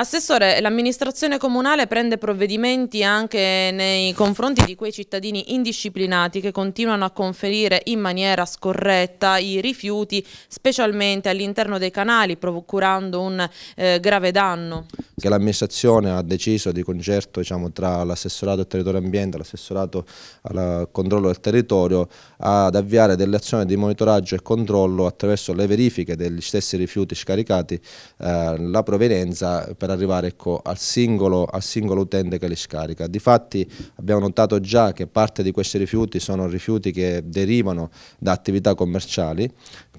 Assessore, l'amministrazione comunale prende provvedimenti anche nei confronti di quei cittadini indisciplinati che continuano a conferire in maniera scorretta i rifiuti, specialmente all'interno dei canali, procurando un eh, grave danno che l'amministrazione ha deciso di concerto diciamo, tra l'assessorato al territorio ambiente e l'assessorato al controllo del territorio ad avviare delle azioni di monitoraggio e controllo attraverso le verifiche degli stessi rifiuti scaricati, eh, la provenienza per arrivare ecco, al, singolo, al, singolo, utente che li scarica. Difatti abbiamo notato già che parte di questi rifiuti sono rifiuti che derivano da attività commerciali,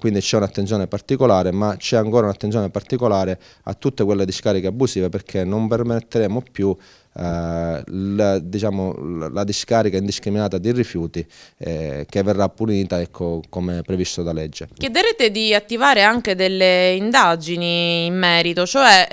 quindi c'è un'attenzione particolare, ma c'è ancora un'attenzione particolare a tutte quelle discariche abusive perché non permetteremo più eh, la, diciamo, la, discarica indiscriminata di rifiuti eh, che verrà punita ecco, come previsto da legge. Chiederete di attivare anche delle indagini in merito, cioè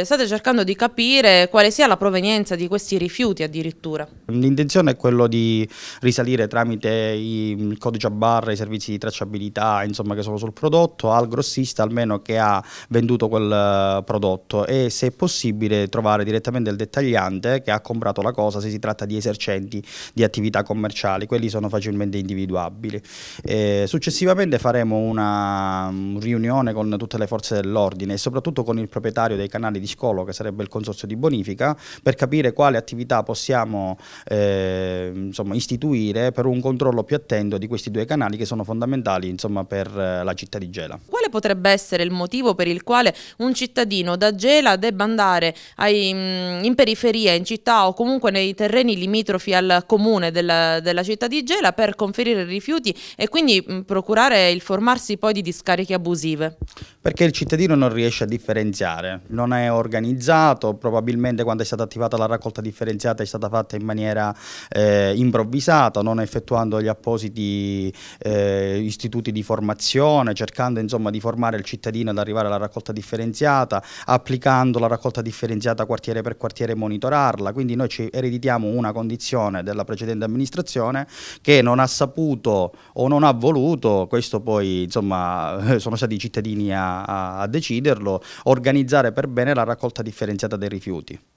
eh, state cercando di capire quale sia la provenienza di questi rifiuti addirittura. L'intenzione è quella di risalire tramite il codice a barra, i servizi di tracciabilità insomma, che sono sul prodotto, al grossista almeno che ha venduto quel eh, prodotto e se è possibile trovare direttamente il dettagliante cliente che ha comprato la cosa se si tratta di esercenti di attività commerciali, quelli sono facilmente individuabili. E successivamente faremo una mm, riunione con tutte le forze dell'ordine e soprattutto con il proprietario dei canali di scolo che sarebbe il consorzio di bonifica per capire quale attività possiamo eh, insomma, istituire per un controllo più attento di questi due canali che sono fondamentali insomma, per eh, la città di Gela. Quale potrebbe essere il motivo per il quale un cittadino da Gela debba andare ai, mm, in periferia sia in città o comunque nei terreni limitrofi al comune della, della città di Gela per conferire rifiuti e quindi procurare il formarsi poi di discariche abusive? Perché il cittadino non riesce a differenziare, non è organizzato, probabilmente quando è stata attivata la raccolta differenziata è stata fatta in maniera eh, improvvisata, non effettuando gli appositi eh, istituti di formazione, cercando insomma di formare il cittadino ad arrivare alla raccolta differenziata, applicando la raccolta differenziata quartiere per quartiere monitorato ereditare, quindi noi ci ereditiamo una condizione della precedente amministrazione che non ha saputo o non ha voluto, questo poi insomma sono stati i cittadini a, a deciderlo, organizzare per bene la raccolta differenziata dei rifiuti.